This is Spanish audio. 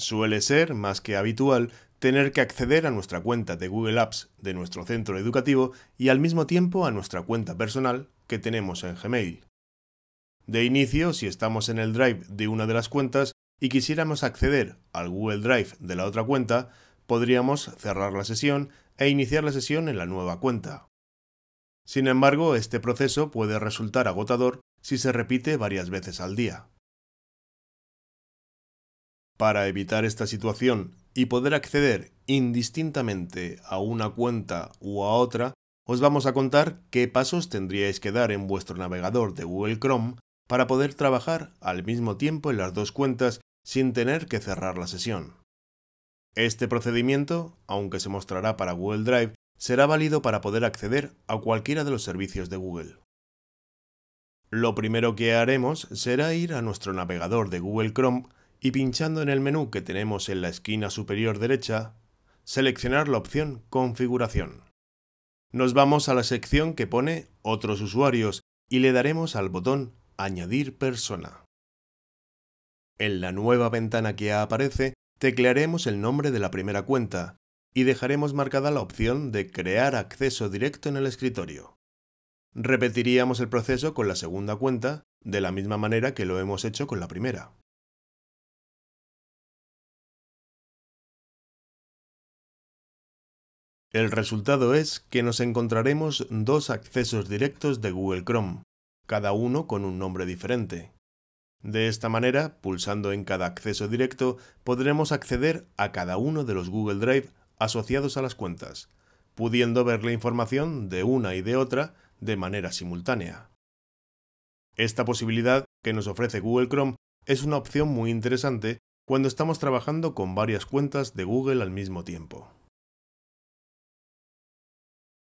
Suele ser, más que habitual, tener que acceder a nuestra cuenta de Google Apps de nuestro centro educativo y al mismo tiempo a nuestra cuenta personal que tenemos en Gmail. De inicio, si estamos en el Drive de una de las cuentas y quisiéramos acceder al Google Drive de la otra cuenta, podríamos cerrar la sesión e iniciar la sesión en la nueva cuenta. Sin embargo, este proceso puede resultar agotador si se repite varias veces al día. Para evitar esta situación y poder acceder indistintamente a una cuenta u a otra, os vamos a contar qué pasos tendríais que dar en vuestro navegador de Google Chrome para poder trabajar al mismo tiempo en las dos cuentas sin tener que cerrar la sesión. Este procedimiento, aunque se mostrará para Google Drive, será válido para poder acceder a cualquiera de los servicios de Google. Lo primero que haremos será ir a nuestro navegador de Google Chrome y pinchando en el menú que tenemos en la esquina superior derecha, seleccionar la opción Configuración. Nos vamos a la sección que pone Otros usuarios y le daremos al botón Añadir persona. En la nueva ventana que aparece, teclearemos el nombre de la primera cuenta y dejaremos marcada la opción de Crear acceso directo en el escritorio. Repetiríamos el proceso con la segunda cuenta, de la misma manera que lo hemos hecho con la primera. El resultado es que nos encontraremos dos accesos directos de Google Chrome, cada uno con un nombre diferente. De esta manera, pulsando en cada acceso directo, podremos acceder a cada uno de los Google Drive asociados a las cuentas, pudiendo ver la información de una y de otra de manera simultánea. Esta posibilidad que nos ofrece Google Chrome es una opción muy interesante cuando estamos trabajando con varias cuentas de Google al mismo tiempo.